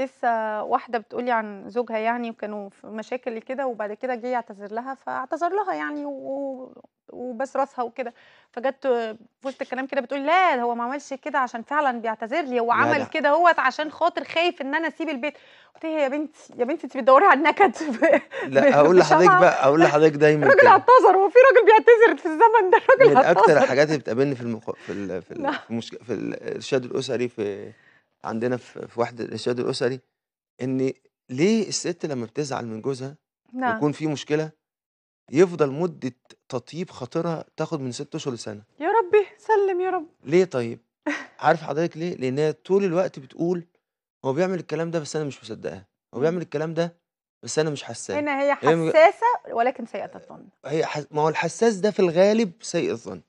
لسه واحدة بتقولي عن زوجها يعني وكانوا في مشاكل كده، وبعد كده جِه يعتذر لها، فاعتذر لها يعني و وباس راسها وكده، فجت في وسط الكلام كده بتقول "لا، هو ما عملش كده عشان فعلًا بيعتذر لي، هو عمل كده هو عشان خاطر خايف إن أنا أسيب البيت." قُلت لها: "يا بنتي، يا بنتي أنتِ بتدوّري على النكد ب لأ، أقول لحضرتك بقى أقول لحضرتك دايمًا الراجل اعتذر، هو في راجل بيعتذر في الزمن ده؟ الراجل اعتذر من أكتر الحاجات اللي بتقابلني في المقا... في ال في ال في المشك في الإرشاد الأسري في عندنا في واحد الارشاد الاسري ان ليه الست لما بتزعل من جوزها نعم يكون في مشكله يفضل مده تطيب خاطرها تاخد من ست اشهر لسنه يا ربي سلم يا رب ليه طيب عارف حضرتك ليه لانها طول الوقت بتقول هو بيعمل الكلام ده بس انا مش مصدقاه هو بيعمل الكلام ده بس انا مش حساسه هنا هي حساسه ولكن سيئه الظن هي حس... ما هو الحساس ده في الغالب سيء الظن